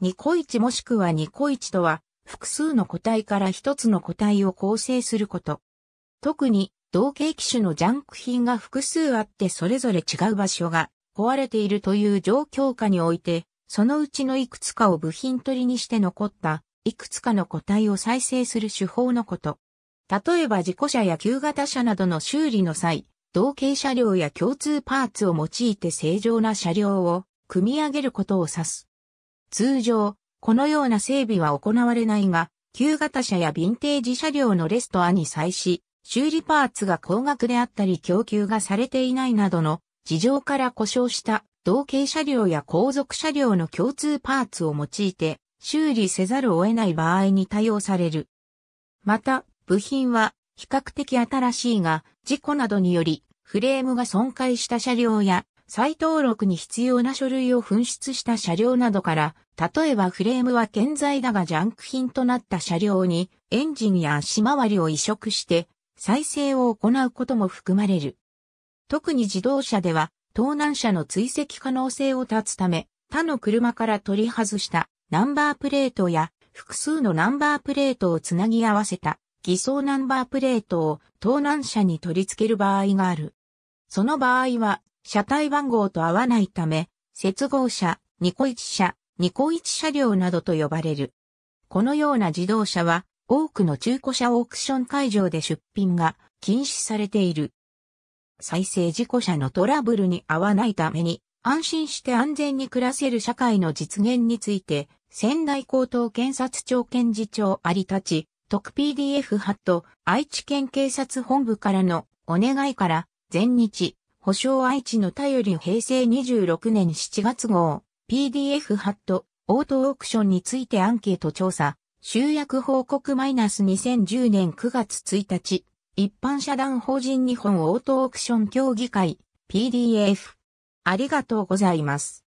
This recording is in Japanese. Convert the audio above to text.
ニコイチもしくはニコイチとは、複数の個体から一つの個体を構成すること。特に、同型機種のジャンク品が複数あってそれぞれ違う場所が壊れているという状況下において、そのうちのいくつかを部品取りにして残ったいくつかの個体を再生する手法のこと。例えば事故車や旧型車などの修理の際、同型車両や共通パーツを用いて正常な車両を組み上げることを指す。通常、このような整備は行われないが、旧型車やヴィンテージ車両のレストアに際し、修理パーツが高額であったり供給がされていないなどの事情から故障した同型車両や後続車両の共通パーツを用いて修理せざるを得ない場合に対応される。また、部品は比較的新しいが事故などによりフレームが損壊した車両や再登録に必要な書類を紛失した車両などから、例えばフレームは健在だがジャンク品となった車両にエンジンや足回りを移植して再生を行うことも含まれる。特に自動車では盗難車の追跡可能性を断つため、他の車から取り外したナンバープレートや複数のナンバープレートをつなぎ合わせた偽装ナンバープレートを盗難車に取り付ける場合がある。その場合は車体番号と合わないため、接合車、ニコイチ車、ニコイチ車両などと呼ばれる。このような自動車は、多くの中古車オークション会場で出品が禁止されている。再生事故車のトラブルに合わないために、安心して安全に暮らせる社会の実現について、仙台高等検察庁検事長有立、特 PDF 派と愛知県警察本部からのお願いから、全日保証愛知の頼り平成26年7月号、PDF ハット、オートオークションについてアンケート調査、集約報告マイナス2010年9月1日、一般社団法人日本オートオークション協議会、PDF。ありがとうございます。